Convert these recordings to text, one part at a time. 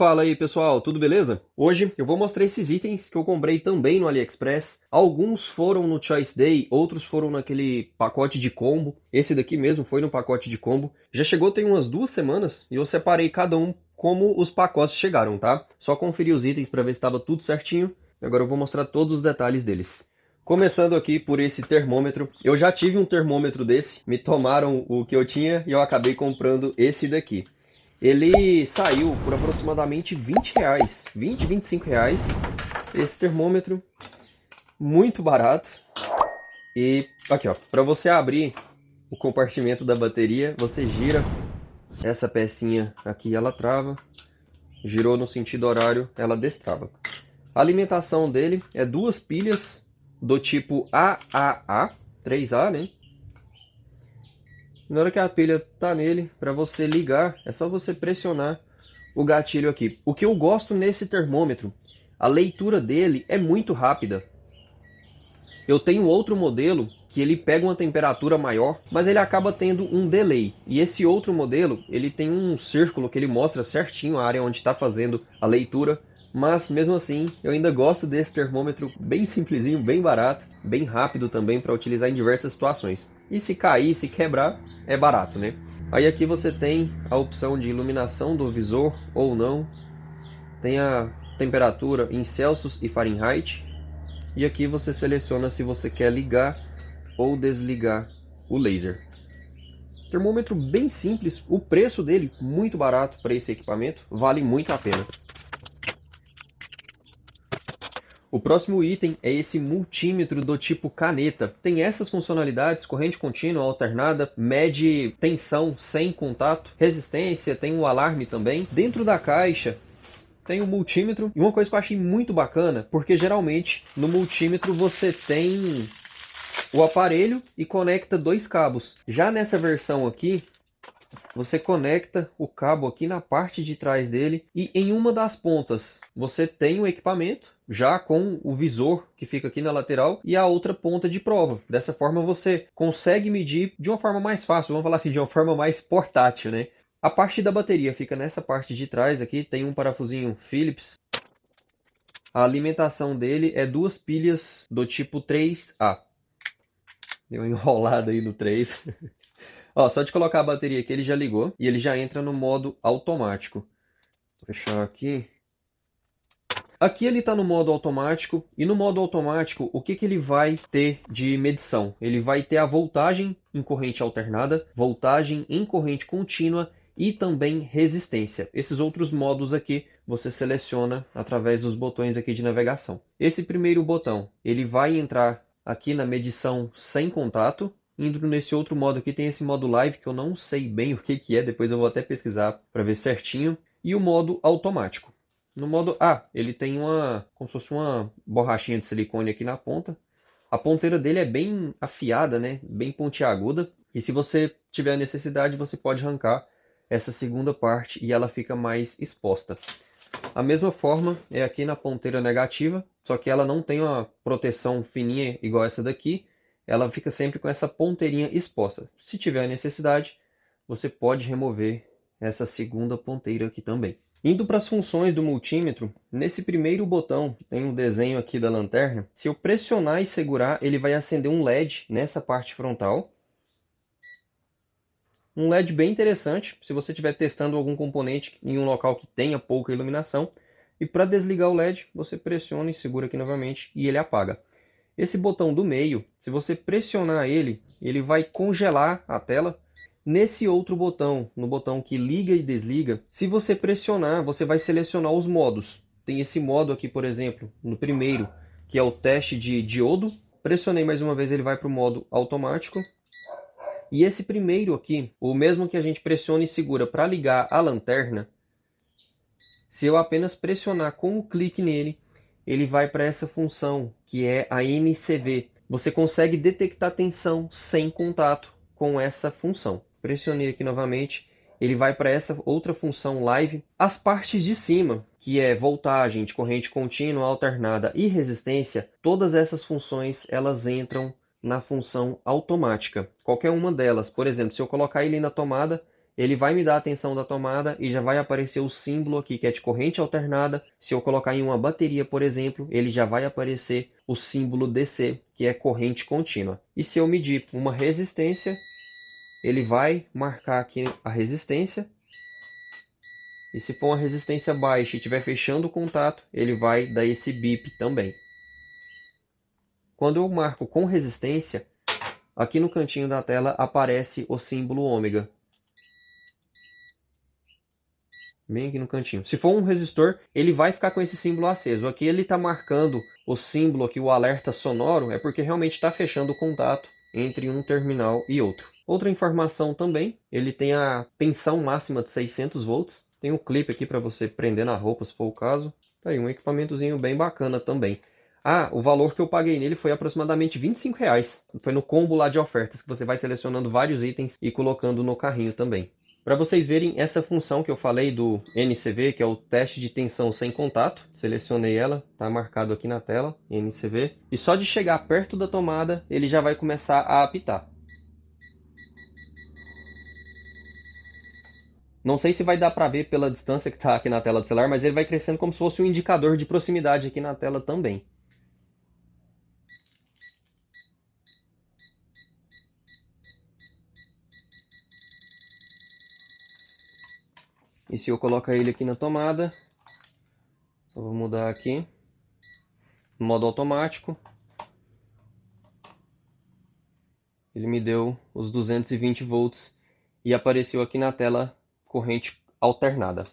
Fala aí pessoal, tudo beleza? Hoje eu vou mostrar esses itens que eu comprei também no AliExpress. Alguns foram no Choice Day, outros foram naquele pacote de combo. Esse daqui mesmo foi no pacote de combo. Já chegou tem umas duas semanas e eu separei cada um como os pacotes chegaram, tá? Só conferi os itens para ver se estava tudo certinho. Agora eu vou mostrar todos os detalhes deles. Começando aqui por esse termômetro. Eu já tive um termômetro desse, me tomaram o que eu tinha e eu acabei comprando esse daqui ele saiu por aproximadamente 20 reais, 20, 25 reais, esse termômetro, muito barato. E aqui ó, para você abrir o compartimento da bateria, você gira essa pecinha aqui, ela trava, girou no sentido horário, ela destrava. A alimentação dele é duas pilhas do tipo AAA, 3A, né? na hora que a pilha tá nele, para você ligar, é só você pressionar o gatilho aqui. O que eu gosto nesse termômetro, a leitura dele é muito rápida. Eu tenho outro modelo que ele pega uma temperatura maior, mas ele acaba tendo um delay. E esse outro modelo, ele tem um círculo que ele mostra certinho a área onde está fazendo a leitura mas mesmo assim, eu ainda gosto desse termômetro bem simplesinho, bem barato, bem rápido também para utilizar em diversas situações. E se cair, se quebrar, é barato, né? Aí aqui você tem a opção de iluminação do visor ou não. Tem a temperatura em Celsius e Fahrenheit. E aqui você seleciona se você quer ligar ou desligar o laser. Termômetro bem simples, o preço dele muito barato para esse equipamento, vale muito a pena. O próximo item é esse multímetro do tipo caneta. Tem essas funcionalidades, corrente contínua, alternada, mede tensão sem contato, resistência, tem um alarme também. Dentro da caixa tem o um multímetro. E uma coisa que eu achei muito bacana, porque geralmente no multímetro você tem o aparelho e conecta dois cabos. Já nessa versão aqui, você conecta o cabo aqui na parte de trás dele e em uma das pontas você tem o equipamento já com o visor que fica aqui na lateral e a outra ponta de prova. Dessa forma você consegue medir de uma forma mais fácil, vamos falar assim, de uma forma mais portátil, né? A parte da bateria fica nessa parte de trás aqui, tem um parafusinho Phillips. A alimentação dele é duas pilhas do tipo 3A. Deu enrolada aí no 3. Ó, só de colocar a bateria aqui, ele já ligou e ele já entra no modo automático. Vou fechar aqui. Aqui ele está no modo automático e no modo automático o que, que ele vai ter de medição? Ele vai ter a voltagem em corrente alternada, voltagem em corrente contínua e também resistência. Esses outros modos aqui você seleciona através dos botões aqui de navegação. Esse primeiro botão ele vai entrar aqui na medição sem contato indo nesse outro modo aqui, tem esse modo live que eu não sei bem o que, que é, depois eu vou até pesquisar para ver certinho, e o modo automático. No modo A, ele tem uma, como se fosse uma borrachinha de silicone aqui na ponta. A ponteira dele é bem afiada, né? Bem pontiaguda. E se você tiver a necessidade, você pode arrancar essa segunda parte e ela fica mais exposta. A mesma forma é aqui na ponteira negativa, só que ela não tem uma proteção fininha igual essa daqui ela fica sempre com essa ponteirinha exposta. Se tiver necessidade, você pode remover essa segunda ponteira aqui também. Indo para as funções do multímetro, nesse primeiro botão que tem um desenho aqui da lanterna, se eu pressionar e segurar, ele vai acender um LED nessa parte frontal. Um LED bem interessante, se você estiver testando algum componente em um local que tenha pouca iluminação. E para desligar o LED, você pressiona e segura aqui novamente e ele apaga. Esse botão do meio, se você pressionar ele, ele vai congelar a tela. Nesse outro botão, no botão que liga e desliga, se você pressionar, você vai selecionar os modos. Tem esse modo aqui, por exemplo, no primeiro, que é o teste de diodo. Pressionei mais uma vez, ele vai para o modo automático. E esse primeiro aqui, o mesmo que a gente pressiona e segura para ligar a lanterna, se eu apenas pressionar com o um clique nele, ele vai para essa função, que é a NCV. Você consegue detectar tensão sem contato com essa função. Pressionei aqui novamente, ele vai para essa outra função live. As partes de cima, que é voltagem de corrente contínua, alternada e resistência, todas essas funções elas entram na função automática. Qualquer uma delas, por exemplo, se eu colocar ele na tomada, ele vai me dar a tensão da tomada e já vai aparecer o símbolo aqui que é de corrente alternada. Se eu colocar em uma bateria, por exemplo, ele já vai aparecer o símbolo DC, que é corrente contínua. E se eu medir uma resistência, ele vai marcar aqui a resistência. E se for uma resistência baixa e estiver fechando o contato, ele vai dar esse bip também. Quando eu marco com resistência, aqui no cantinho da tela aparece o símbolo ômega, bem aqui no cantinho. Se for um resistor, ele vai ficar com esse símbolo aceso. Aqui ele está marcando o símbolo aqui, o alerta sonoro, é porque realmente está fechando o contato entre um terminal e outro. Outra informação também, ele tem a tensão máxima de 600 volts. Tem um clipe aqui para você prender na roupa, se for o caso. Tá aí, um equipamentozinho bem bacana também. Ah, o valor que eu paguei nele foi aproximadamente 25 reais. Foi no combo lá de ofertas, que você vai selecionando vários itens e colocando no carrinho também. Para vocês verem essa função que eu falei do NCV, que é o teste de tensão sem contato, selecionei ela, está marcado aqui na tela, NCV, e só de chegar perto da tomada ele já vai começar a apitar. Não sei se vai dar para ver pela distância que está aqui na tela do celular, mas ele vai crescendo como se fosse um indicador de proximidade aqui na tela também. E se eu colocar ele aqui na tomada, só vou mudar aqui, modo automático, ele me deu os 220 volts e apareceu aqui na tela corrente alternada.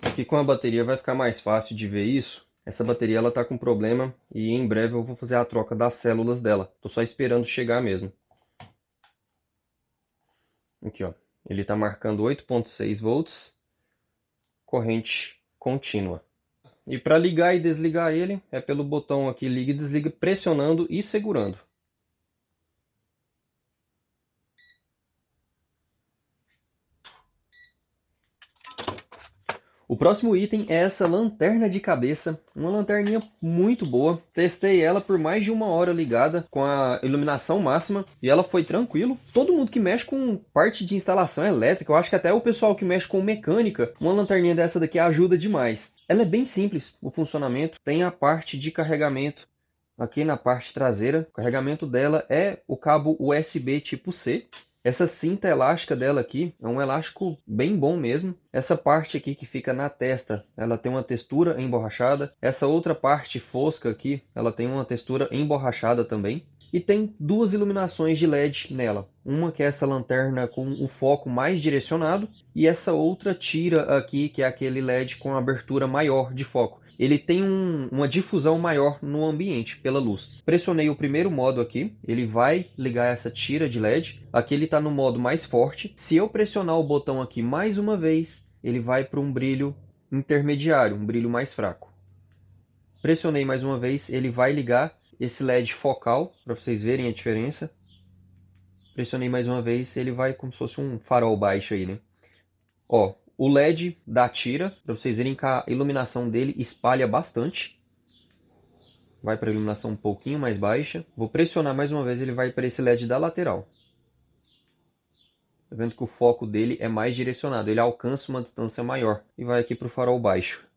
Aqui com a bateria vai ficar mais fácil de ver isso. Essa bateria ela tá com problema e em breve eu vou fazer a troca das células dela. Tô só esperando chegar mesmo. Aqui ó, ele está marcando 8.6 volts corrente contínua. E para ligar e desligar ele, é pelo botão aqui liga e desliga pressionando e segurando. O próximo item é essa lanterna de cabeça, uma lanterninha muito boa. Testei ela por mais de uma hora ligada com a iluminação máxima e ela foi tranquilo. Todo mundo que mexe com parte de instalação elétrica, eu acho que até o pessoal que mexe com mecânica, uma lanterninha dessa daqui ajuda demais. Ela é bem simples o funcionamento, tem a parte de carregamento aqui na parte traseira. O carregamento dela é o cabo USB tipo C. Essa cinta elástica dela aqui é um elástico bem bom mesmo. Essa parte aqui que fica na testa, ela tem uma textura emborrachada. Essa outra parte fosca aqui, ela tem uma textura emborrachada também. E tem duas iluminações de LED nela. Uma que é essa lanterna com o foco mais direcionado e essa outra tira aqui que é aquele LED com abertura maior de foco ele tem um, uma difusão maior no ambiente pela luz. Pressionei o primeiro modo aqui, ele vai ligar essa tira de LED. Aqui ele está no modo mais forte. Se eu pressionar o botão aqui mais uma vez, ele vai para um brilho intermediário, um brilho mais fraco. Pressionei mais uma vez, ele vai ligar esse LED focal, para vocês verem a diferença. Pressionei mais uma vez, ele vai como se fosse um farol baixo aí, né? Ó, o LED da tira, para vocês verem que a iluminação dele espalha bastante. Vai para a iluminação um pouquinho mais baixa. Vou pressionar mais uma vez, ele vai para esse LED da lateral. Tá vendo que o foco dele é mais direcionado, ele alcança uma distância maior e vai aqui para o farol baixo.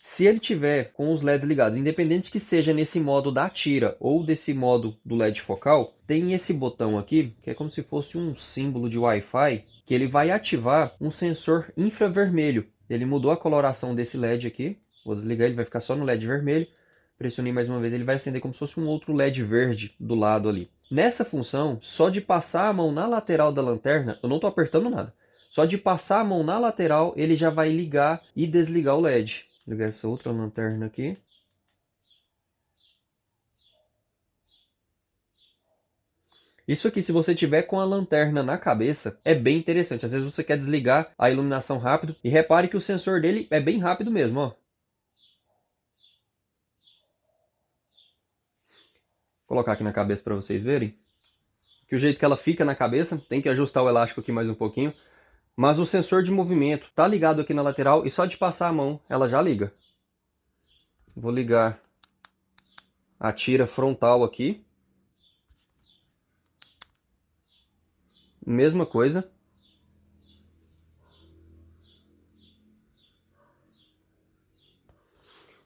Se ele tiver com os LEDs ligados, independente que seja nesse modo da tira ou desse modo do LED focal, tem esse botão aqui, que é como se fosse um símbolo de Wi-Fi, que ele vai ativar um sensor infravermelho. Ele mudou a coloração desse LED aqui. Vou desligar, ele vai ficar só no LED vermelho. Pressionei mais uma vez, ele vai acender como se fosse um outro LED verde do lado ali. Nessa função, só de passar a mão na lateral da lanterna, eu não estou apertando nada. Só de passar a mão na lateral, ele já vai ligar e desligar o LED ligar essa outra lanterna aqui. Isso aqui, se você tiver com a lanterna na cabeça, é bem interessante. Às vezes você quer desligar a iluminação rápido e repare que o sensor dele é bem rápido mesmo, ó. Vou colocar aqui na cabeça para vocês verem. Que o jeito que ela fica na cabeça, tem que ajustar o elástico aqui mais um pouquinho mas o sensor de movimento tá ligado aqui na lateral e só de passar a mão ela já liga. Vou ligar a tira frontal aqui. Mesma coisa.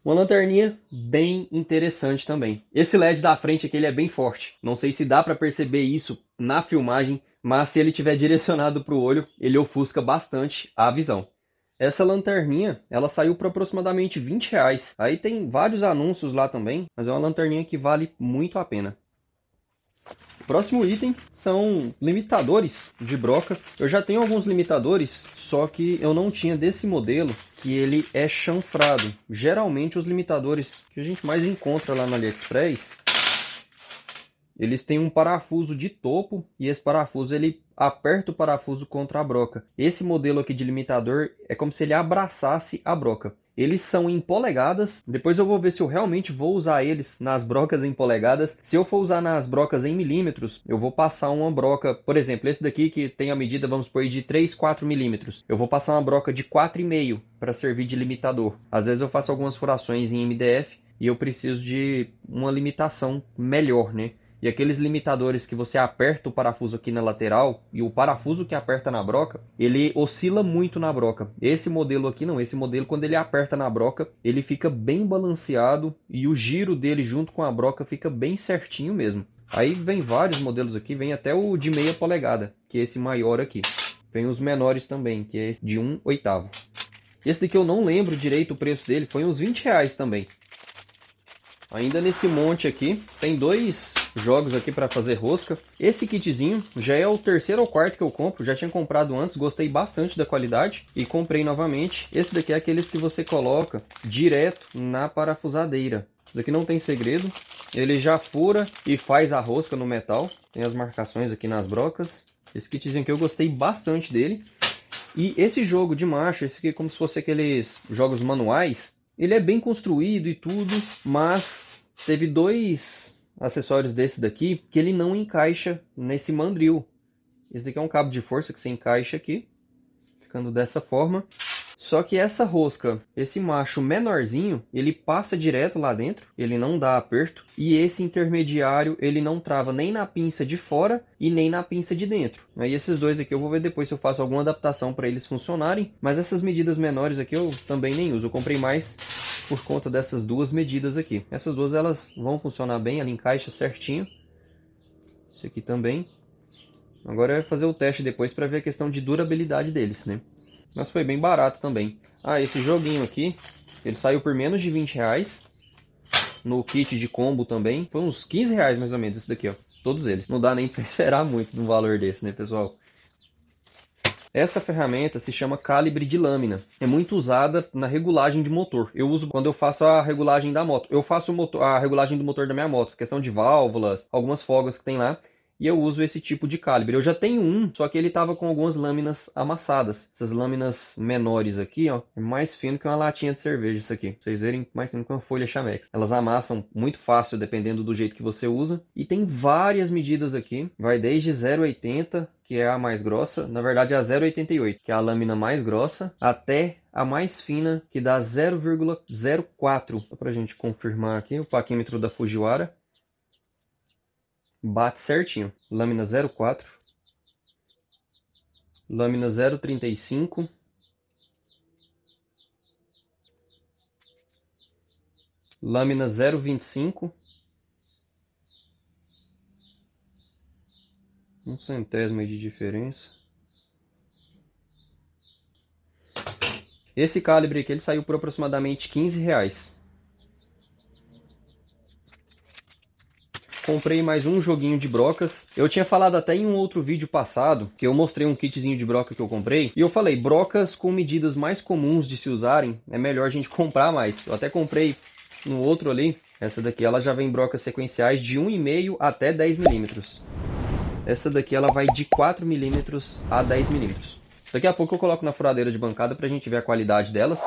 Uma lanterninha bem interessante também. Esse LED da frente aqui ele é bem forte. Não sei se dá para perceber isso na filmagem, mas se ele tiver direcionado para o olho, ele ofusca bastante a visão. Essa lanterninha, ela saiu por aproximadamente 20 reais. Aí tem vários anúncios lá também, mas é uma lanterninha que vale muito a pena. Próximo item são limitadores de broca. Eu já tenho alguns limitadores, só que eu não tinha desse modelo, que ele é chanfrado. Geralmente os limitadores que a gente mais encontra lá no AliExpress eles têm um parafuso de topo e esse parafuso ele aperta o parafuso contra a broca. Esse modelo aqui de limitador é como se ele abraçasse a broca. Eles são em polegadas. Depois eu vou ver se eu realmente vou usar eles nas brocas em polegadas. Se eu for usar nas brocas em milímetros, eu vou passar uma broca, por exemplo, esse daqui que tem a medida, vamos por de 3, 4 milímetros. Eu vou passar uma broca de 4,5 para servir de limitador. Às vezes eu faço algumas furações em MDF e eu preciso de uma limitação melhor, né? E aqueles limitadores que você aperta o parafuso aqui na lateral e o parafuso que aperta na broca, ele oscila muito na broca. Esse modelo aqui não, esse modelo quando ele aperta na broca, ele fica bem balanceado e o giro dele junto com a broca fica bem certinho mesmo. Aí vem vários modelos aqui, vem até o de meia polegada, que é esse maior aqui. Vem os menores também, que é esse de um oitavo. Esse daqui eu não lembro direito o preço dele, foi uns 20 reais também. Ainda nesse monte aqui, tem dois jogos aqui para fazer rosca. Esse kitzinho já é o terceiro ou quarto que eu compro, já tinha comprado antes, gostei bastante da qualidade e comprei novamente. Esse daqui é aqueles que você coloca direto na parafusadeira. Isso daqui não tem segredo, ele já fura e faz a rosca no metal. Tem as marcações aqui nas brocas. Esse kitzinho aqui eu gostei bastante dele. E esse jogo de marcha, esse aqui é como se fosse aqueles jogos manuais, ele é bem construído e tudo, mas teve dois acessórios desse daqui que ele não encaixa nesse mandril. Esse daqui é um cabo de força que você encaixa aqui, ficando dessa forma. Só que essa rosca, esse macho menorzinho, ele passa direto lá dentro, ele não dá aperto, e esse intermediário, ele não trava nem na pinça de fora e nem na pinça de dentro. Aí esses dois aqui eu vou ver depois se eu faço alguma adaptação para eles funcionarem, mas essas medidas menores aqui eu também nem uso, eu comprei mais por conta dessas duas medidas aqui. Essas duas elas vão funcionar bem, ela encaixa certinho. Esse aqui também. Agora é fazer o teste depois para ver a questão de durabilidade deles, né? Mas foi bem barato também. Ah, esse joguinho aqui, ele saiu por menos de 20 reais. No kit de combo também. Foi uns 15 reais mais ou menos isso daqui, ó. Todos eles. Não dá nem para esperar muito de um valor desse, né, pessoal? Essa ferramenta se chama calibre de lâmina. É muito usada na regulagem de motor. Eu uso quando eu faço a regulagem da moto. Eu faço motor, a regulagem do motor da minha moto, questão de válvulas, algumas folgas que tem lá e eu uso esse tipo de calibre. Eu já tenho um, só que ele estava com algumas lâminas amassadas. Essas lâminas menores aqui, ó, é mais fino que uma latinha de cerveja isso aqui. vocês verem, mais fino que uma folha chamex. Elas amassam muito fácil, dependendo do jeito que você usa. E tem várias medidas aqui, vai desde 0,80 que é a mais grossa, na verdade é a 0,88, que é a lâmina mais grossa, até a mais fina, que dá 0,04. Só pra gente confirmar aqui, o paquímetro da Fujiwara. Bate certinho. Lâmina 04. Lâmina 035. Lâmina 025. Um centésimo de diferença. Esse calibre aqui ele saiu por aproximadamente 15 reais. comprei mais um joguinho de brocas. Eu tinha falado até em um outro vídeo passado, que eu mostrei um kitzinho de broca que eu comprei, e eu falei, brocas com medidas mais comuns de se usarem, é melhor a gente comprar mais. Eu até comprei no outro ali, essa daqui ela já vem brocas sequenciais de 1,5 até 10 milímetros. Essa daqui ela vai de 4 milímetros a 10 milímetros. Daqui a pouco eu coloco na furadeira de bancada pra gente ver a qualidade delas.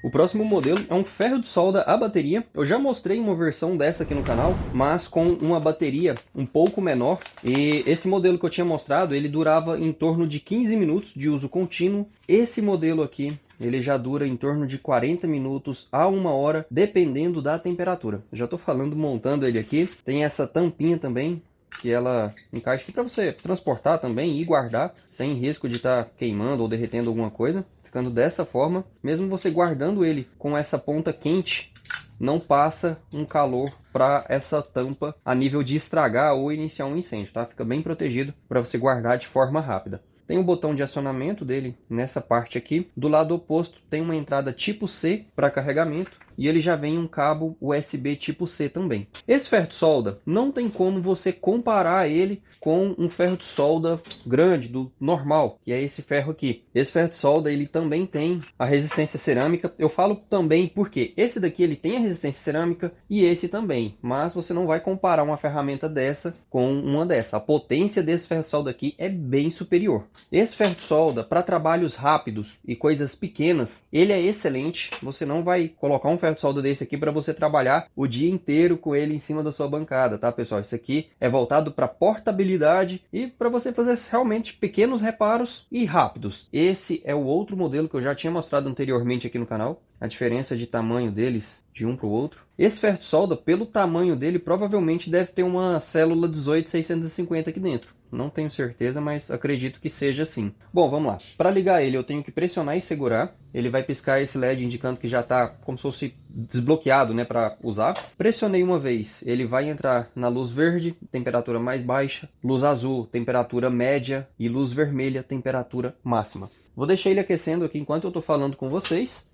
O próximo modelo é um ferro de solda a bateria. Eu já mostrei uma versão dessa aqui no canal, mas com uma bateria um pouco menor. E esse modelo que eu tinha mostrado, ele durava em torno de 15 minutos de uso contínuo. Esse modelo aqui, ele já dura em torno de 40 minutos a uma hora, dependendo da temperatura. Eu já estou falando montando ele aqui. Tem essa tampinha também, que ela encaixa aqui para você transportar também e guardar sem risco de estar tá queimando ou derretendo alguma coisa ficando dessa forma, mesmo você guardando ele com essa ponta quente, não passa um calor para essa tampa a nível de estragar ou iniciar um incêndio, tá? Fica bem protegido para você guardar de forma rápida. Tem o um botão de acionamento dele nessa parte aqui. Do lado oposto tem uma entrada tipo C para carregamento e ele já vem um cabo USB tipo C também. Esse ferro de solda não tem como você comparar ele com um ferro de solda grande do normal, que é esse ferro aqui. Esse ferro de solda ele também tem a resistência cerâmica. Eu falo também porque esse daqui ele tem a resistência cerâmica e esse também, mas você não vai comparar uma ferramenta dessa com uma dessa. A potência desse ferro de solda aqui é bem superior. Esse ferro de solda para trabalhos rápidos e coisas pequenas, ele é excelente. Você não vai colocar um ferro de soldo desse aqui para você trabalhar o dia inteiro com ele em cima da sua bancada, tá, pessoal? Isso aqui é voltado para portabilidade e para você fazer realmente pequenos reparos e rápidos. Esse é o outro modelo que eu já tinha mostrado anteriormente aqui no canal. A diferença de tamanho deles de um para o outro. Esse ferro solda, pelo tamanho dele, provavelmente deve ter uma célula 18650 aqui dentro. Não tenho certeza, mas acredito que seja assim. Bom, vamos lá. Para ligar ele, eu tenho que pressionar e segurar. Ele vai piscar esse LED indicando que já está como se fosse desbloqueado né, para usar. Pressionei uma vez, ele vai entrar na luz verde, temperatura mais baixa, luz azul, temperatura média e luz vermelha, temperatura máxima. Vou deixar ele aquecendo aqui enquanto eu estou falando com vocês.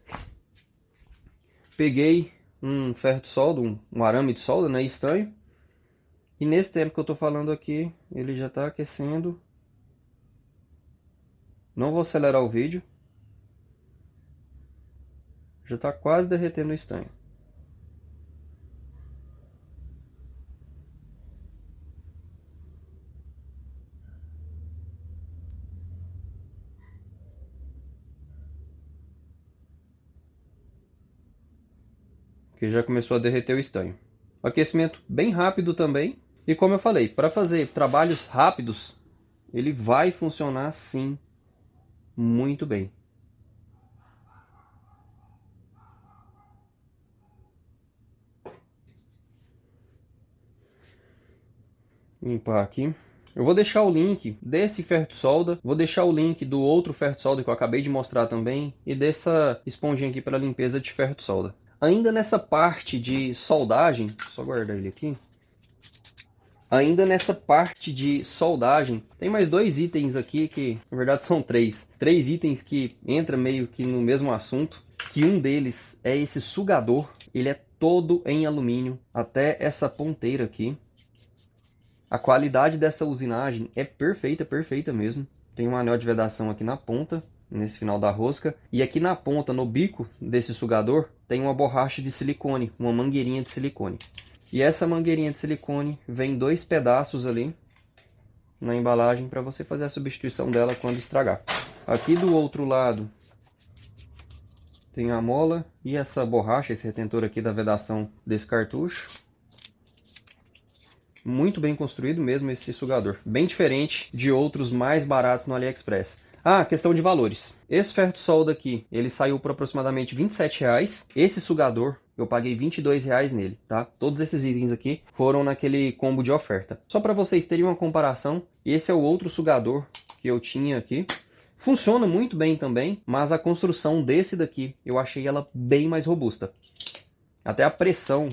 Peguei um ferro de solda, um, um arame de solda, né, Estranho? E nesse tempo que eu estou falando aqui, ele já está aquecendo. Não vou acelerar o vídeo. Já está quase derretendo o estanho. que já começou a derreter o estanho. Aquecimento bem rápido também, e como eu falei, para fazer trabalhos rápidos, ele vai funcionar sim muito bem. Limpar aqui. Eu vou deixar o link desse ferro solda, vou deixar o link do outro ferro solda que eu acabei de mostrar também e dessa esponjinha aqui para limpeza de ferro solda. Ainda nessa parte de soldagem, só guardar ele aqui. Ainda nessa parte de soldagem, tem mais dois itens aqui que, na verdade, são três. Três itens que entra meio que no mesmo assunto, que um deles é esse sugador, ele é todo em alumínio, até essa ponteira aqui. A qualidade dessa usinagem é perfeita, perfeita mesmo. Tem um anel de vedação aqui na ponta, nesse final da rosca. E aqui na ponta, no bico desse sugador, tem uma borracha de silicone, uma mangueirinha de silicone. E essa mangueirinha de silicone vem dois pedaços ali na embalagem para você fazer a substituição dela quando estragar. Aqui do outro lado tem a mola e essa borracha, esse retentor aqui da vedação desse cartucho. Muito bem construído mesmo esse sugador. Bem diferente de outros mais baratos no AliExpress. Ah, questão de valores. Esse ferro de solda aqui, ele saiu por aproximadamente R$ 27 reais. Esse sugador eu paguei 22 reais nele, tá? Todos esses itens aqui foram naquele combo de oferta. Só para vocês terem uma comparação, esse é o outro sugador que eu tinha aqui. Funciona muito bem também, mas a construção desse daqui eu achei ela bem mais robusta. Até a pressão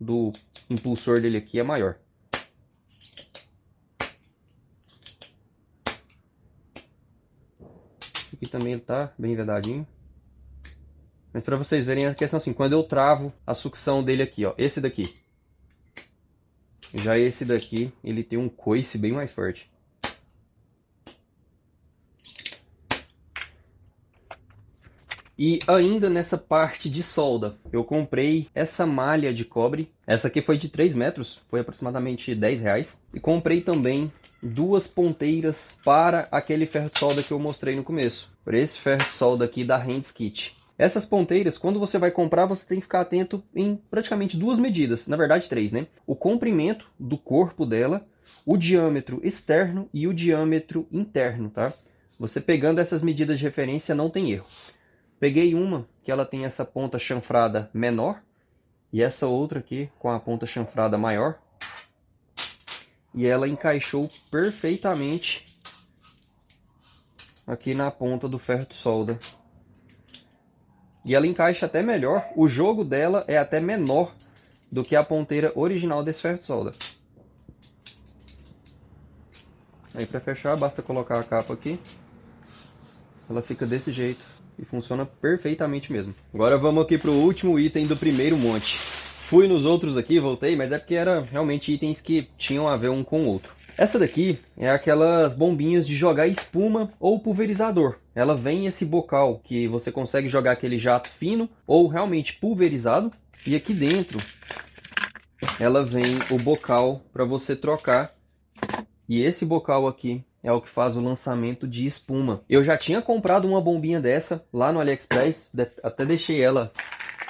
do impulsor dele aqui é maior. Aqui também ele tá bem vedadinho. Mas para vocês verem a é questão é assim, quando eu travo a sucção dele aqui, ó, esse daqui. Já esse daqui, ele tem um coice bem mais forte. E ainda nessa parte de solda, eu comprei essa malha de cobre. Essa aqui foi de 3 metros, foi aproximadamente 10 reais. E comprei também duas ponteiras para aquele ferro de solda que eu mostrei no começo. Para esse ferro de solda aqui da Hands Kit. Essas ponteiras, quando você vai comprar, você tem que ficar atento em praticamente duas medidas, na verdade três, né? O comprimento do corpo dela, o diâmetro externo e o diâmetro interno, tá? Você pegando essas medidas de referência não tem erro. Peguei uma que ela tem essa ponta chanfrada menor e essa outra aqui com a ponta chanfrada maior. E ela encaixou perfeitamente aqui na ponta do ferro de solda e ela encaixa até melhor, o jogo dela é até menor do que a ponteira original desse ferro de solda. Aí para fechar, basta colocar a capa aqui. Ela fica desse jeito e funciona perfeitamente mesmo. Agora vamos aqui para o último item do primeiro monte. Fui nos outros aqui, voltei, mas é porque eram realmente itens que tinham a ver um com o outro. Essa daqui é aquelas bombinhas de jogar espuma ou pulverizador. Ela vem esse bocal que você consegue jogar aquele jato fino ou realmente pulverizado. E aqui dentro ela vem o bocal para você trocar. E esse bocal aqui é o que faz o lançamento de espuma. Eu já tinha comprado uma bombinha dessa lá no AliExpress, até deixei ela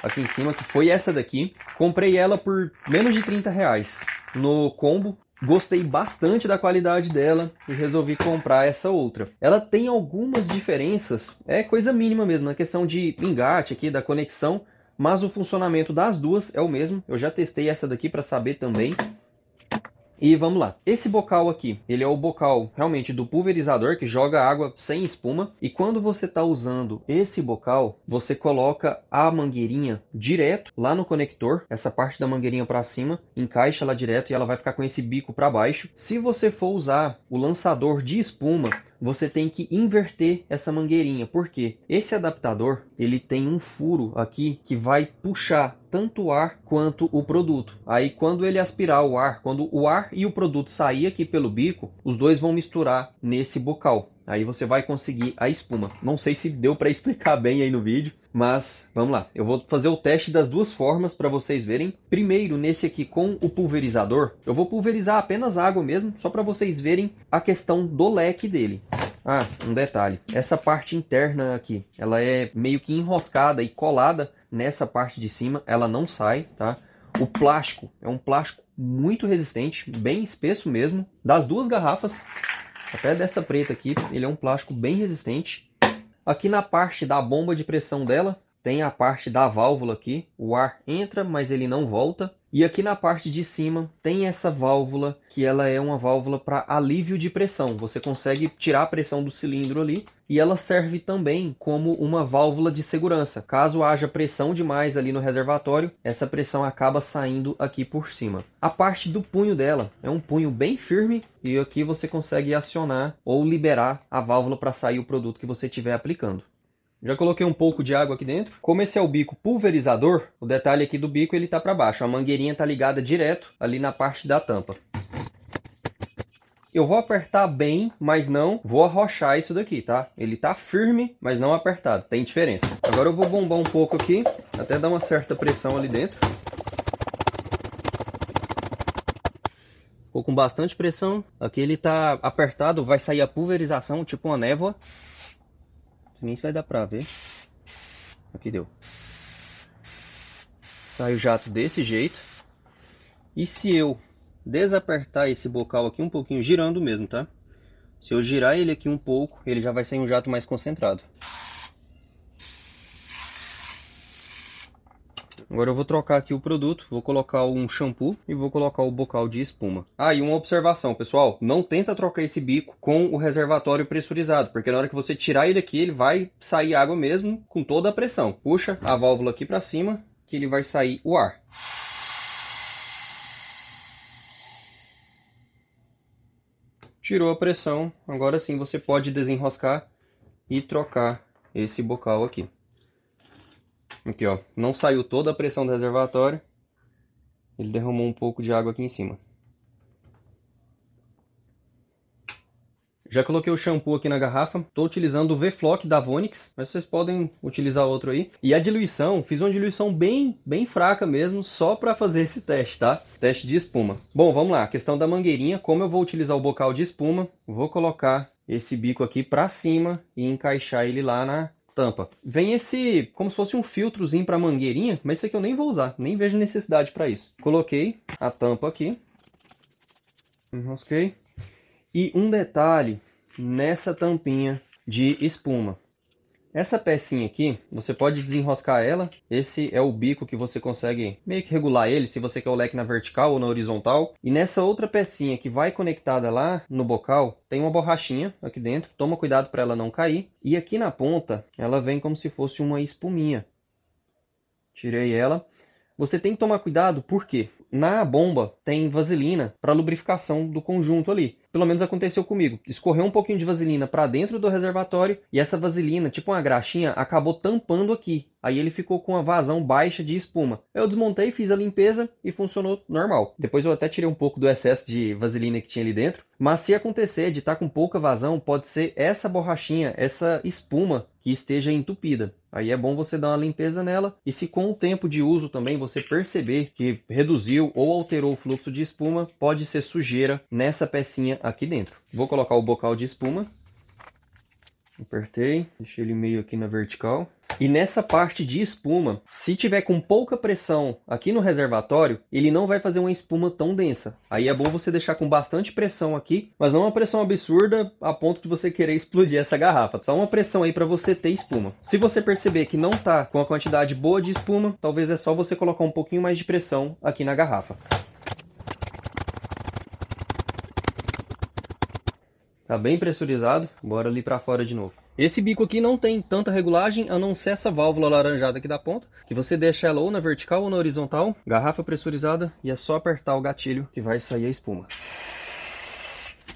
aqui em cima, que foi essa daqui. Comprei ela por menos de 30 reais no combo Gostei bastante da qualidade dela e resolvi comprar essa outra. Ela tem algumas diferenças, é coisa mínima mesmo, na questão de engate aqui da conexão, mas o funcionamento das duas é o mesmo. Eu já testei essa daqui para saber também. E vamos lá. Esse bocal aqui, ele é o bocal realmente do pulverizador que joga água sem espuma. E quando você está usando esse bocal, você coloca a mangueirinha direto lá no conector, essa parte da mangueirinha para cima, encaixa lá direto e ela vai ficar com esse bico para baixo. Se você for usar o lançador de espuma, você tem que inverter essa mangueirinha, porque esse adaptador ele tem um furo aqui que vai puxar tanto o ar quanto o produto. Aí quando ele aspirar o ar, quando o ar e o produto sair aqui pelo bico, os dois vão misturar nesse bocal. Aí você vai conseguir a espuma. Não sei se deu para explicar bem aí no vídeo, mas vamos lá. Eu vou fazer o teste das duas formas para vocês verem. Primeiro, nesse aqui com o pulverizador, eu vou pulverizar apenas água mesmo, só para vocês verem a questão do leque dele. Ah, um detalhe. Essa parte interna aqui, ela é meio que enroscada e colada nessa parte de cima, ela não sai, tá? O plástico é um plástico muito resistente, bem espesso mesmo, das duas garrafas, até dessa preta aqui, ele é um plástico bem resistente. Aqui na parte da bomba de pressão dela, tem a parte da válvula aqui, o ar entra, mas ele não volta. E aqui na parte de cima tem essa válvula, que ela é uma válvula para alívio de pressão. Você consegue tirar a pressão do cilindro ali e ela serve também como uma válvula de segurança. Caso haja pressão demais ali no reservatório, essa pressão acaba saindo aqui por cima. A parte do punho dela é um punho bem firme e aqui você consegue acionar ou liberar a válvula para sair o produto que você estiver aplicando. Já coloquei um pouco de água aqui dentro. Como esse é o bico pulverizador, o detalhe aqui do bico ele está para baixo. A mangueirinha está ligada direto ali na parte da tampa. Eu vou apertar bem, mas não vou arrochar isso daqui, tá? Ele tá firme, mas não apertado. Tem diferença. Agora eu vou bombar um pouco aqui, até dar uma certa pressão ali dentro. Ficou com bastante pressão. Aqui ele tá apertado, vai sair a pulverização, tipo uma névoa. Nem se vai dar pra ver. Aqui deu. Sai o jato desse jeito. E se eu desapertar esse bocal aqui um pouquinho, girando mesmo, tá? Se eu girar ele aqui um pouco, ele já vai sair um jato mais concentrado. Agora eu vou trocar aqui o produto, vou colocar um shampoo e vou colocar o bocal de espuma. Ah, e uma observação, pessoal, não tenta trocar esse bico com o reservatório pressurizado, porque na hora que você tirar ele aqui, ele vai sair água mesmo com toda a pressão. Puxa a válvula aqui para cima que ele vai sair o ar. Tirou a pressão, agora sim você pode desenroscar e trocar esse bocal aqui. Aqui, ó. Não saiu toda a pressão do reservatório. Ele derramou um pouco de água aqui em cima. Já coloquei o shampoo aqui na garrafa. Estou utilizando o V-Flock da Vonix, mas vocês podem utilizar outro aí. E a diluição, fiz uma diluição bem, bem fraca mesmo, só para fazer esse teste, tá? Teste de espuma. Bom, vamos lá. Questão da mangueirinha. Como eu vou utilizar o bocal de espuma, vou colocar esse bico aqui para cima e encaixar ele lá na tampa. Vem esse, como se fosse um filtrozinho para mangueirinha, mas isso aqui eu nem vou usar, nem vejo necessidade para isso. Coloquei a tampa aqui, enrosquei. Uhum, e um detalhe nessa tampinha de espuma. Essa pecinha aqui, você pode desenroscar ela. Esse é o bico que você consegue meio que regular ele, se você quer o leque na vertical ou na horizontal. E nessa outra pecinha que vai conectada lá no bocal, tem uma borrachinha aqui dentro. Toma cuidado para ela não cair. E aqui na ponta, ela vem como se fosse uma espuminha. Tirei ela. Você tem que tomar cuidado porque na bomba tem vaselina para lubrificação do conjunto ali. Pelo menos aconteceu comigo. Escorreu um pouquinho de vaselina para dentro do reservatório e essa vaselina, tipo uma graxinha, acabou tampando aqui. Aí ele ficou com uma vazão baixa de espuma. Eu desmontei, fiz a limpeza e funcionou normal. Depois eu até tirei um pouco do excesso de vaselina que tinha ali dentro. Mas se acontecer de estar tá com pouca vazão, pode ser essa borrachinha, essa espuma que esteja entupida. Aí é bom você dar uma limpeza nela e se com o tempo de uso também você perceber que reduziu ou alterou o fluxo de espuma, pode ser sujeira nessa pecinha aqui dentro. Vou colocar o bocal de espuma. Apertei, deixei ele meio aqui na vertical. E nessa parte de espuma, se tiver com pouca pressão aqui no reservatório, ele não vai fazer uma espuma tão densa. Aí é bom você deixar com bastante pressão aqui, mas não uma pressão absurda a ponto de você querer explodir essa garrafa. Só uma pressão aí para você ter espuma. Se você perceber que não tá com a quantidade boa de espuma, talvez é só você colocar um pouquinho mais de pressão aqui na garrafa. Tá bem pressurizado, bora ali para fora de novo. Esse bico aqui não tem tanta regulagem, a não ser essa válvula laranjada aqui da ponta, que você deixa ela ou na vertical ou na horizontal, garrafa pressurizada, e é só apertar o gatilho que vai sair a espuma.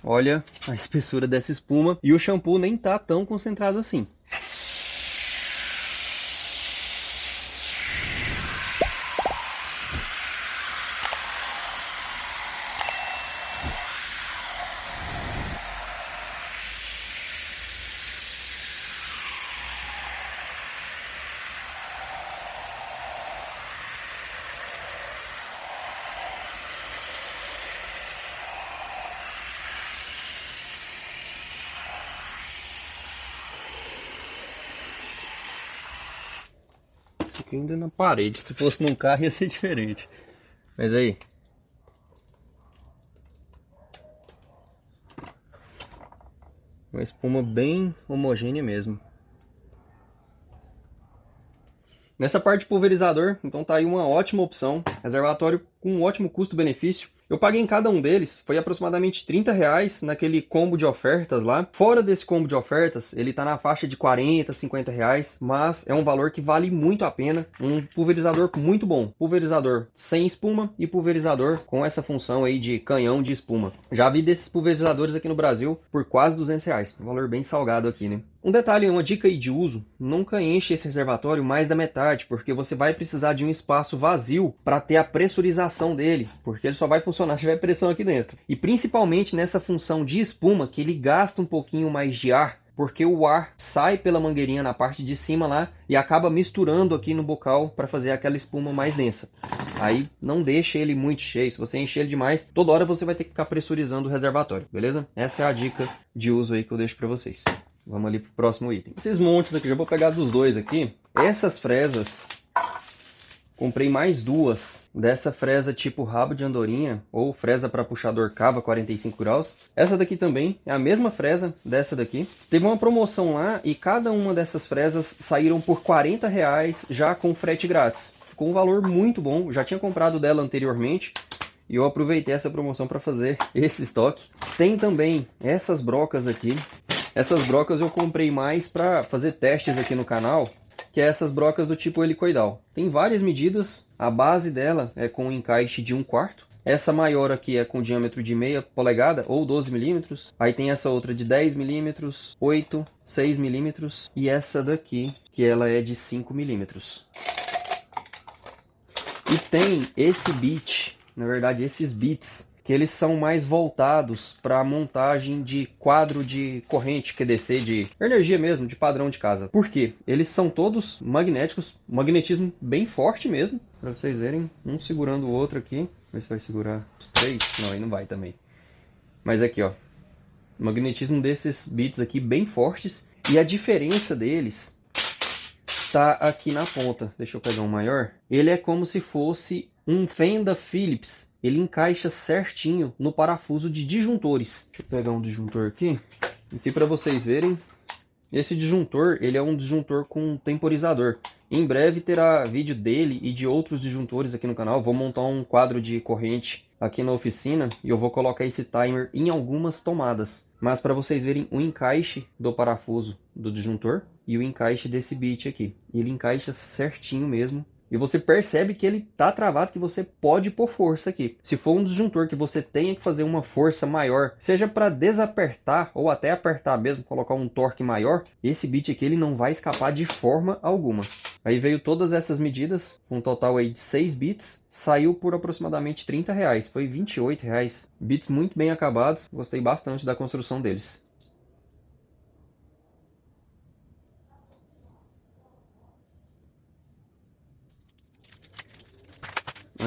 Olha a espessura dessa espuma, e o shampoo nem tá tão concentrado assim. fica ainda na parede. Se fosse num carro ia ser diferente. Mas aí. Uma espuma bem homogênea mesmo. Nessa parte de pulverizador, então tá aí uma ótima opção. Reservatório com um ótimo custo-benefício. Eu paguei em cada um deles, foi aproximadamente 30 reais naquele combo de ofertas lá. Fora desse combo de ofertas, ele tá na faixa de 40, 50 reais, mas é um valor que vale muito a pena. Um pulverizador muito bom, pulverizador sem espuma e pulverizador com essa função aí de canhão de espuma. Já vi desses pulverizadores aqui no Brasil por quase 200 reais, um valor bem salgado aqui, né? Um detalhe, uma dica aí de uso, nunca enche esse reservatório mais da metade, porque você vai precisar de um espaço vazio para ter a pressurização dele, porque ele só vai funcionar se tiver pressão aqui dentro. E principalmente nessa função de espuma, que ele gasta um pouquinho mais de ar, porque o ar sai pela mangueirinha na parte de cima lá e acaba misturando aqui no bocal para fazer aquela espuma mais densa. Aí não deixa ele muito cheio, se você encher ele demais, toda hora você vai ter que ficar pressurizando o reservatório, beleza? Essa é a dica de uso aí que eu deixo para vocês. Vamos ali pro próximo item. Esses montes aqui, já vou pegar dos dois aqui. Essas fresas, comprei mais duas dessa fresa tipo rabo de andorinha ou fresa para puxador cava 45 graus. Essa daqui também é a mesma fresa dessa daqui. Teve uma promoção lá e cada uma dessas fresas saíram por 40 reais já com frete grátis. Ficou um valor muito bom, já tinha comprado dela anteriormente, e eu aproveitei essa promoção para fazer esse estoque. Tem também essas brocas aqui, essas brocas eu comprei mais para fazer testes aqui no canal, que é essas brocas do tipo helicoidal. Tem várias medidas, a base dela é com um encaixe de 1 quarto, essa maior aqui é com diâmetro de meia polegada ou 12 milímetros. Aí tem essa outra de 10 milímetros, 8, 6 milímetros e essa daqui que ela é de 5 milímetros. E tem esse bit, na verdade esses bits que eles são mais voltados para a montagem de quadro de corrente QDC, de energia mesmo, de padrão de casa. Por quê? Eles são todos magnéticos, magnetismo bem forte mesmo, para vocês verem, um segurando o outro aqui. Ver se vai segurar os três. Não, aí não vai também. Mas aqui, ó. Magnetismo desses bits aqui bem fortes. E a diferença deles tá aqui na ponta. Deixa eu pegar um maior. Ele é como se fosse um fenda Phillips, ele encaixa certinho no parafuso de disjuntores. Deixa eu pegar um disjuntor aqui. Aqui para vocês verem. Esse disjuntor, ele é um disjuntor com temporizador. Em breve terá vídeo dele e de outros disjuntores aqui no canal. Vou montar um quadro de corrente aqui na oficina e eu vou colocar esse timer em algumas tomadas. Mas para vocês verem o encaixe do parafuso do disjuntor e o encaixe desse bit aqui. Ele encaixa certinho mesmo e você percebe que ele está travado, que você pode pôr força aqui. Se for um disjuntor que você tenha que fazer uma força maior, seja para desapertar ou até apertar mesmo, colocar um torque maior, esse bit aqui ele não vai escapar de forma alguma. Aí veio todas essas medidas, um total aí de 6 bits, saiu por aproximadamente 30 reais, foi 28 reais. Bits muito bem acabados, gostei bastante da construção deles.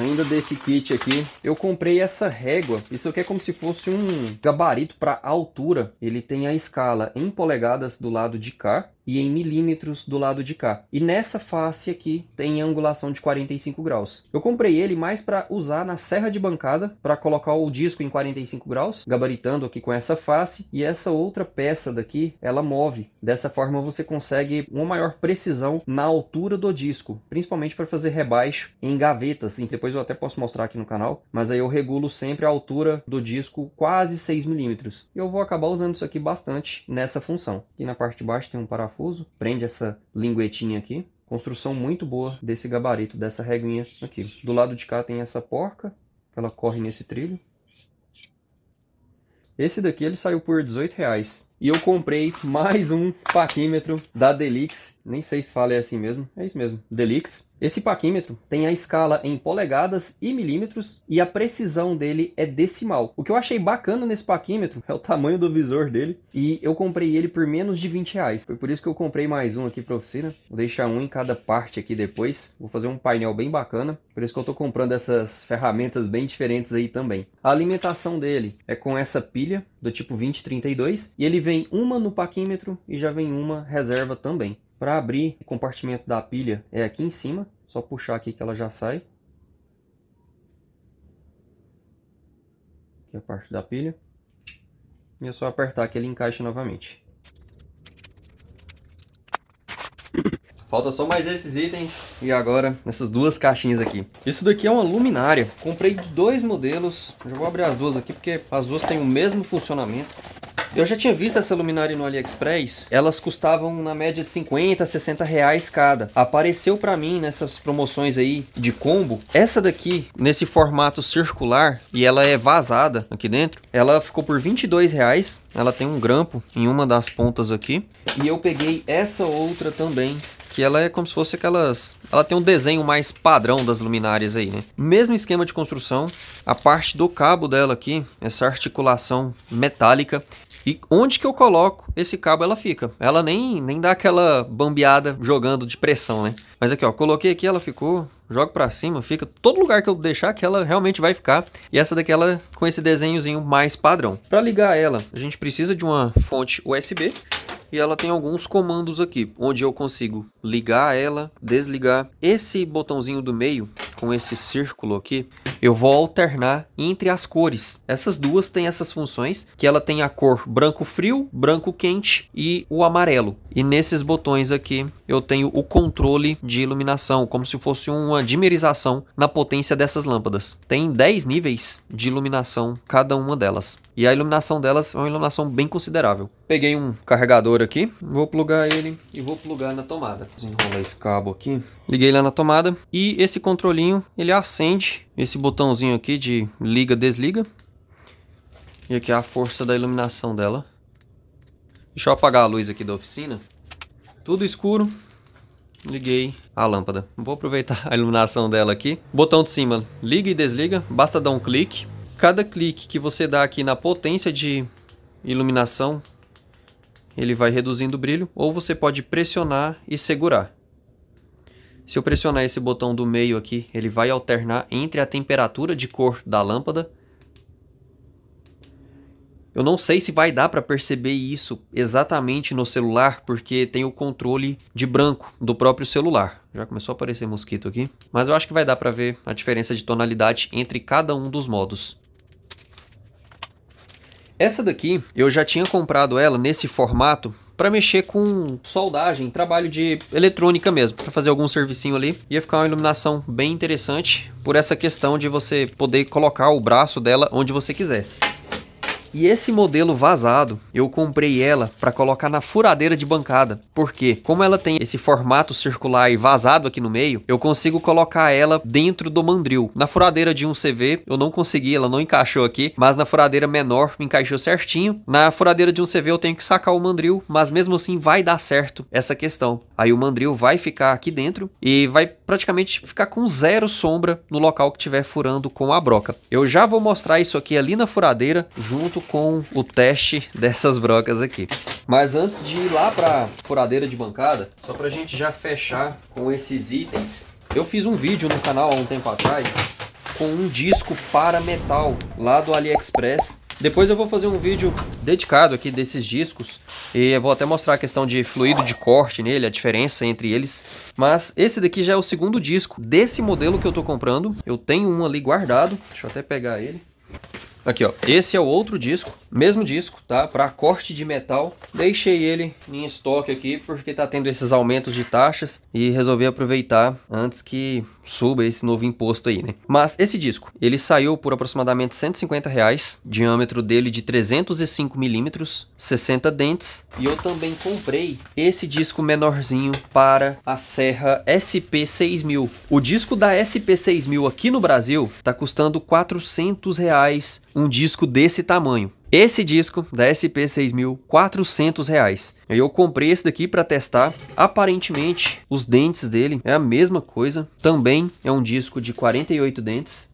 ainda desse kit aqui, eu comprei essa régua. Isso aqui é como se fosse um gabarito para altura. Ele tem a escala em polegadas do lado de cá e em milímetros do lado de cá. E nessa face aqui tem angulação de 45 graus. Eu comprei ele mais para usar na serra de bancada, para colocar o disco em 45 graus, gabaritando aqui com essa face, e essa outra peça daqui, ela move. Dessa forma você consegue uma maior precisão na altura do disco, principalmente para fazer rebaixo em gavetas. E assim, depois eu até posso mostrar aqui no canal, mas aí eu regulo sempre a altura do disco quase 6 milímetros. E eu vou acabar usando isso aqui bastante nessa função. E na parte de baixo tem um parafuso parafuso, prende essa linguetinha aqui. Construção muito boa desse gabarito, dessa reguinha aqui. Do lado de cá tem essa porca, que ela corre nesse trilho. Esse daqui ele saiu por 18 reais. E eu comprei mais um paquímetro da Delix. Nem sei se fala é assim mesmo. É isso mesmo, Delix. Esse paquímetro tem a escala em polegadas e milímetros e a precisão dele é decimal. O que eu achei bacana nesse paquímetro é o tamanho do visor dele e eu comprei ele por menos de 20 reais. Foi por isso que eu comprei mais um aqui para oficina. Vou deixar um em cada parte aqui depois. Vou fazer um painel bem bacana. Por isso que eu estou comprando essas ferramentas bem diferentes aí também. A alimentação dele é com essa pilha do tipo 2032 e ele vem uma no paquímetro e já vem uma reserva também. Para abrir o compartimento da pilha é aqui em cima, só puxar aqui que ela já sai. Aqui é a parte da pilha. E é só apertar que ele encaixa novamente. Falta só mais esses itens e agora essas duas caixinhas aqui. Isso daqui é uma luminária. Comprei dois modelos. Já vou abrir as duas aqui porque as duas têm o mesmo funcionamento. Eu já tinha visto essa luminária no AliExpress, elas custavam na média de 50, 60 reais cada. Apareceu para mim nessas promoções aí de combo, essa daqui, nesse formato circular, e ela é vazada aqui dentro, ela ficou por 22 reais, ela tem um grampo em uma das pontas aqui, e eu peguei essa outra também, que ela é como se fosse aquelas... Ela tem um desenho mais padrão das luminárias aí, né? Mesmo esquema de construção, a parte do cabo dela aqui, essa articulação metálica, e onde que eu coloco esse cabo, ela fica. Ela nem, nem dá aquela bambeada jogando de pressão, né? Mas aqui, ó, coloquei aqui, ela ficou, jogo para cima, fica. Todo lugar que eu deixar que ela realmente vai ficar. E essa daqui, ela com esse desenhozinho mais padrão. Para ligar ela, a gente precisa de uma fonte USB e ela tem alguns comandos aqui, onde eu consigo ligar ela, desligar. Esse botãozinho do meio com esse círculo aqui, eu vou alternar entre as cores. Essas duas têm essas funções, que ela tem a cor branco frio, branco quente e o amarelo. E nesses botões aqui, eu tenho o controle de iluminação, como se fosse uma dimerização na potência dessas lâmpadas. Tem 10 níveis de iluminação cada uma delas. E a iluminação delas é uma iluminação bem considerável. Peguei um carregador aqui, vou plugar ele e vou plugar na tomada. Desenrolar esse cabo aqui. Liguei lá na tomada e esse controlinho botãozinho, ele acende esse botãozinho aqui de liga, desliga. E aqui é a força da iluminação dela. Deixa eu apagar a luz aqui da oficina. Tudo escuro. Liguei a lâmpada. Vou aproveitar a iluminação dela aqui. Botão de cima, liga e desliga. Basta dar um clique. Cada clique que você dá aqui na potência de iluminação, ele vai reduzindo o brilho. Ou você pode pressionar e segurar. Se eu pressionar esse botão do meio aqui, ele vai alternar entre a temperatura de cor da lâmpada. Eu não sei se vai dar para perceber isso exatamente no celular, porque tem o controle de branco do próprio celular. Já começou a aparecer mosquito aqui. Mas eu acho que vai dar para ver a diferença de tonalidade entre cada um dos modos. Essa daqui, eu já tinha comprado ela nesse formato, para mexer com soldagem, trabalho de eletrônica mesmo, para fazer algum servicinho ali. Ia ficar uma iluminação bem interessante por essa questão de você poder colocar o braço dela onde você quisesse. E esse modelo vazado, eu comprei ela para colocar na furadeira de bancada, porque como ela tem esse formato circular e vazado aqui no meio, eu consigo colocar ela dentro do mandril. Na furadeira de um CV, eu não consegui, ela não encaixou aqui, mas na furadeira menor me encaixou certinho. Na furadeira de um CV eu tenho que sacar o mandril, mas mesmo assim vai dar certo essa questão. Aí o mandril vai ficar aqui dentro e vai praticamente ficar com zero sombra no local que estiver furando com a broca. Eu já vou mostrar isso aqui ali na furadeira junto com o teste dessas brocas aqui. Mas antes de ir lá para furadeira de bancada, só para a gente já fechar com esses itens, eu fiz um vídeo no canal há um tempo atrás com um disco para metal lá do AliExpress. Depois eu vou fazer um vídeo dedicado aqui desses discos e eu vou até mostrar a questão de fluido de corte nele, a diferença entre eles. Mas esse daqui já é o segundo disco desse modelo que eu tô comprando. Eu tenho um ali guardado, deixa eu até pegar ele. Aqui, ó. Esse é o outro disco, mesmo disco, tá? Para corte de metal. Deixei ele em estoque aqui porque tá tendo esses aumentos de taxas e resolvi aproveitar antes que suba esse novo imposto aí, né? Mas esse disco, ele saiu por aproximadamente 150 reais, diâmetro dele de 305 milímetros, 60 dentes, e eu também comprei esse disco menorzinho para a serra SP6000. O disco da SP6000 aqui no Brasil tá custando 400 reais um disco desse tamanho. Esse disco da SP6000, 400 reais. eu comprei esse daqui para testar. Aparentemente, os dentes dele é a mesma coisa. Também é um disco de 48 dentes.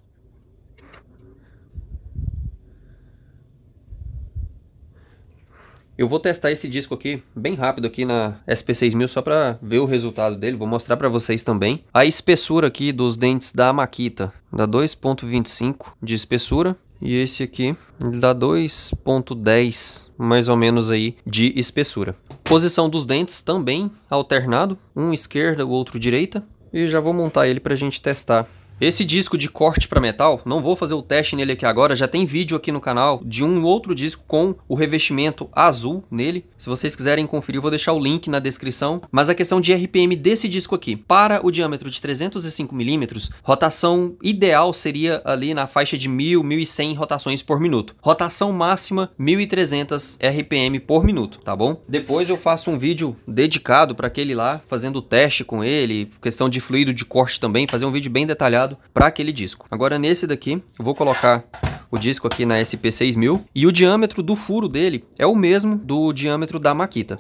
Eu vou testar esse disco aqui bem rápido aqui na SP6000 só para ver o resultado dele, vou mostrar para vocês também. A espessura aqui dos dentes da Makita dá 2.25 de espessura e esse aqui dá 2.10 mais ou menos aí de espessura. Posição dos dentes também alternado, um esquerda, o outro direita. E já vou montar ele para a gente testar esse disco de corte para metal, não vou fazer o teste nele aqui agora, já tem vídeo aqui no canal de um outro disco com o revestimento azul nele. Se vocês quiserem conferir, eu vou deixar o link na descrição. Mas a questão de RPM desse disco aqui, para o diâmetro de 305mm, rotação ideal seria ali na faixa de 1.000, 1.100 rotações por minuto. Rotação máxima, 1.300 RPM por minuto, tá bom? Depois eu faço um vídeo dedicado para aquele lá, fazendo o teste com ele, questão de fluido de corte também, fazer um vídeo bem detalhado para aquele disco. Agora nesse daqui, eu vou colocar o disco aqui na SP6000 e o diâmetro do furo dele é o mesmo do diâmetro da Makita.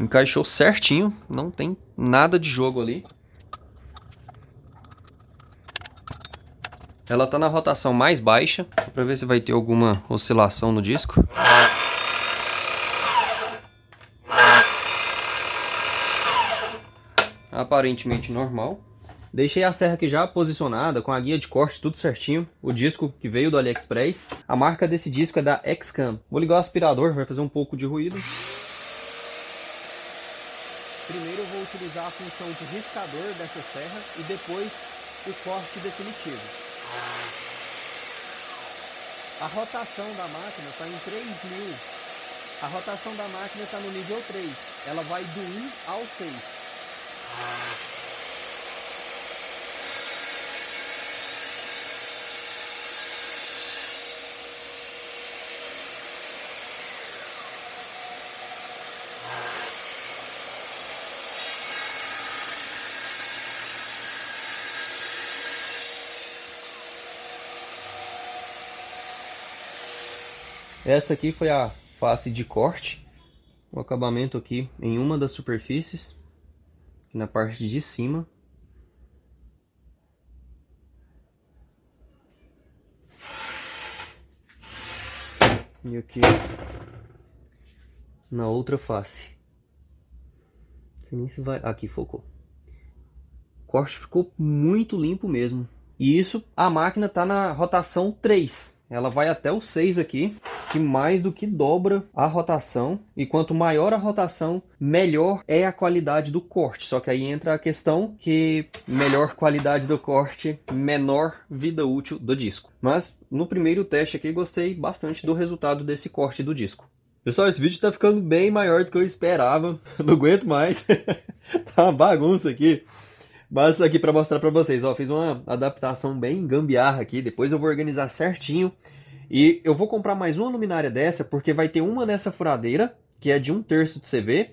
Encaixou certinho, não tem nada de jogo ali. Ela está na rotação mais baixa, para ver se vai ter alguma oscilação no disco. Aparentemente normal. Deixei a serra aqui já posicionada, com a guia de corte tudo certinho, o disco que veio do AliExpress. A marca desse disco é da Xcam. Vou ligar o aspirador, vai fazer um pouco de ruído. Primeiro eu vou utilizar a função de riscador dessa serra e depois o corte definitivo. A rotação da máquina está em 3000. mil. A rotação da máquina está no nível 3. Ela vai do 1 ao 6. Essa aqui foi a face de corte, o acabamento aqui em uma das superfícies, na parte de cima. E aqui na outra face. nem se vai... Aqui focou. O corte ficou muito limpo mesmo. E isso a máquina está na rotação 3. Ela vai até o 6 aqui, que mais do que dobra a rotação. E quanto maior a rotação, melhor é a qualidade do corte. Só que aí entra a questão que melhor qualidade do corte, menor vida útil do disco. Mas no primeiro teste aqui gostei bastante do resultado desse corte do disco. Pessoal, esse vídeo está ficando bem maior do que eu esperava. Não aguento mais. tá uma bagunça aqui. Mas aqui para mostrar para vocês, ó, fiz uma adaptação bem gambiarra aqui, depois eu vou organizar certinho. E eu vou comprar mais uma luminária dessa, porque vai ter uma nessa furadeira, que é de um terço de CV,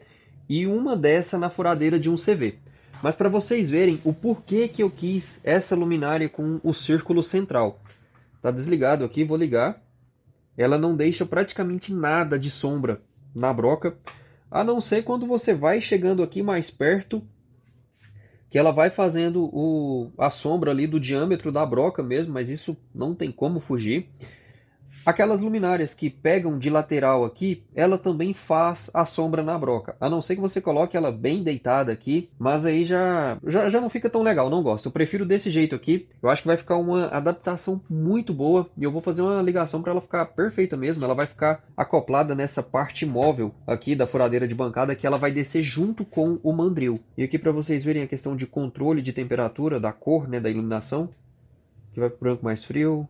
e uma dessa na furadeira de um CV. Mas para vocês verem o porquê que eu quis essa luminária com o círculo central. Tá desligado aqui, vou ligar. Ela não deixa praticamente nada de sombra na broca, a não ser quando você vai chegando aqui mais perto que ela vai fazendo o, a sombra ali do diâmetro da broca mesmo, mas isso não tem como fugir. Aquelas luminárias que pegam de lateral aqui, ela também faz a sombra na broca. A não ser que você coloque ela bem deitada aqui, mas aí já, já, já não fica tão legal, não gosto. Eu prefiro desse jeito aqui. Eu acho que vai ficar uma adaptação muito boa e eu vou fazer uma ligação para ela ficar perfeita mesmo. Ela vai ficar acoplada nessa parte móvel aqui da furadeira de bancada que ela vai descer junto com o mandril. E aqui para vocês verem a questão de controle de temperatura, da cor, né, da iluminação, que vai para branco mais frio,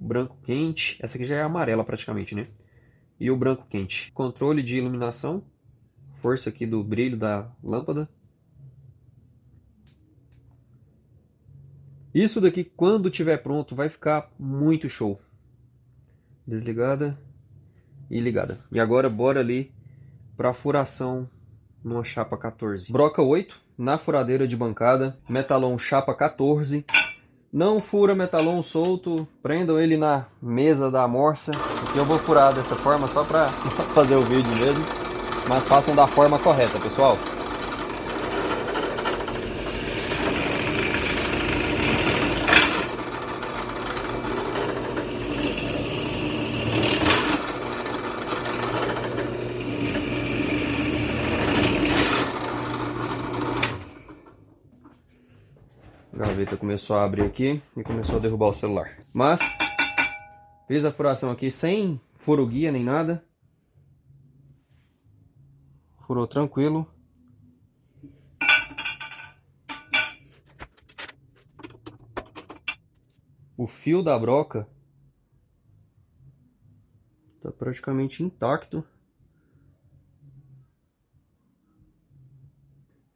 branco quente, essa aqui já é amarela praticamente, né? E o branco quente. Controle de iluminação, força aqui do brilho da lâmpada. Isso daqui, quando tiver pronto, vai ficar muito show. Desligada e ligada. E agora, bora ali para furação numa chapa 14. Broca 8 na furadeira de bancada, metalon chapa 14. Não fura metalon solto, prendam ele na mesa da morsa, eu vou furar dessa forma só para fazer o vídeo mesmo, mas façam da forma correta, pessoal. gaveta tá, começou a abrir aqui e começou a derrubar o celular. Mas fiz a furação aqui sem furo guia nem nada. Furou tranquilo. O fio da broca está praticamente intacto.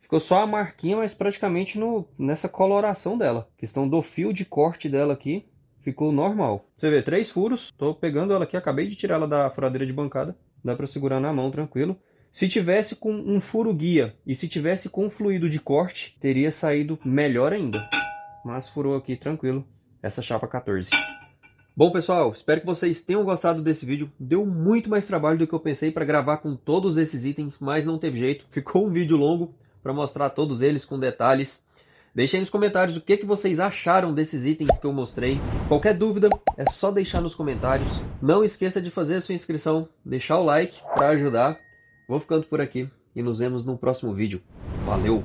Ficou só a marquinha, mas praticamente no, nessa coloração dela. Questão do fio de corte dela aqui, ficou normal. Você vê, três furos. Estou pegando ela aqui, acabei de tirar ela da furadeira de bancada. Dá para segurar na mão, tranquilo. Se tivesse com um furo guia e se tivesse com fluido de corte, teria saído melhor ainda. Mas furou aqui, tranquilo, essa chapa 14. Bom, pessoal, espero que vocês tenham gostado desse vídeo. Deu muito mais trabalho do que eu pensei para gravar com todos esses itens, mas não teve jeito. Ficou um vídeo longo para mostrar todos eles com detalhes. Deixem nos comentários o que, que vocês acharam desses itens que eu mostrei. Qualquer dúvida é só deixar nos comentários. Não esqueça de fazer a sua inscrição, deixar o like para ajudar. Vou ficando por aqui e nos vemos no próximo vídeo. Valeu!